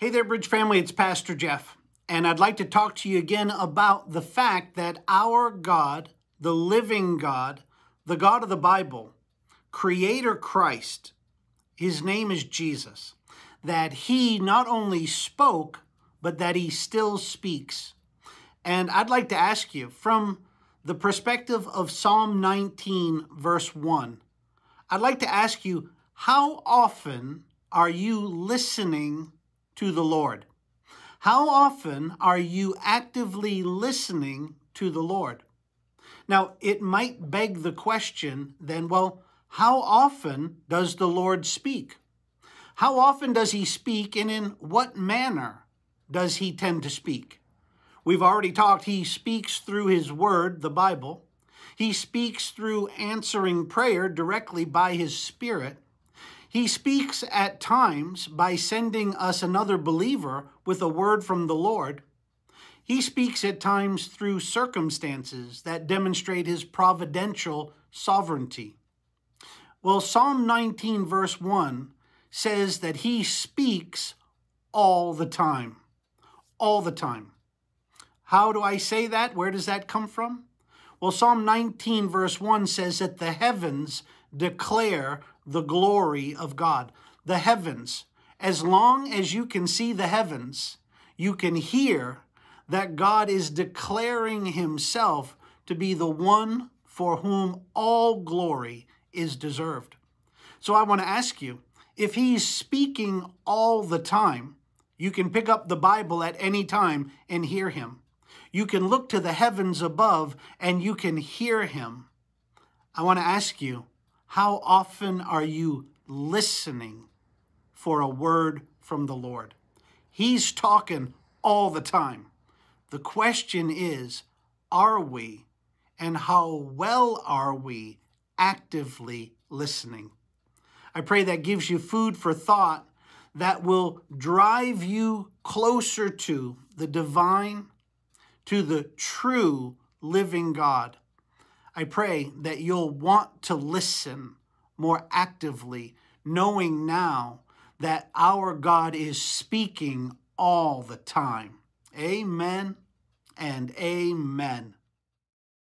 Hey there, Bridge family. It's Pastor Jeff, and I'd like to talk to you again about the fact that our God, the living God, the God of the Bible, Creator Christ, his name is Jesus, that he not only spoke, but that he still speaks. And I'd like to ask you from the perspective of Psalm 19, verse 1, I'd like to ask you, how often are you listening to the Lord? How often are you actively listening to the Lord? Now, it might beg the question then, well, how often does the Lord speak? How often does he speak and in what manner does he tend to speak? We've already talked, he speaks through his word, the Bible. He speaks through answering prayer directly by his spirit. He speaks at times by sending us another believer with a word from the Lord. He speaks at times through circumstances that demonstrate his providential sovereignty. Well, Psalm 19, verse 1 says that he speaks all the time. All the time. How do I say that? Where does that come from? Well, Psalm 19, verse 1 says that the heavens declare the glory of God. The heavens, as long as you can see the heavens, you can hear that God is declaring himself to be the one for whom all glory is deserved. So I want to ask you, if he's speaking all the time, you can pick up the Bible at any time and hear him. You can look to the heavens above and you can hear him. I want to ask you, how often are you listening for a word from the Lord? He's talking all the time. The question is, are we and how well are we actively listening? I pray that gives you food for thought that will drive you closer to the divine, to the true living God, I pray that you'll want to listen more actively, knowing now that our God is speaking all the time. Amen and amen.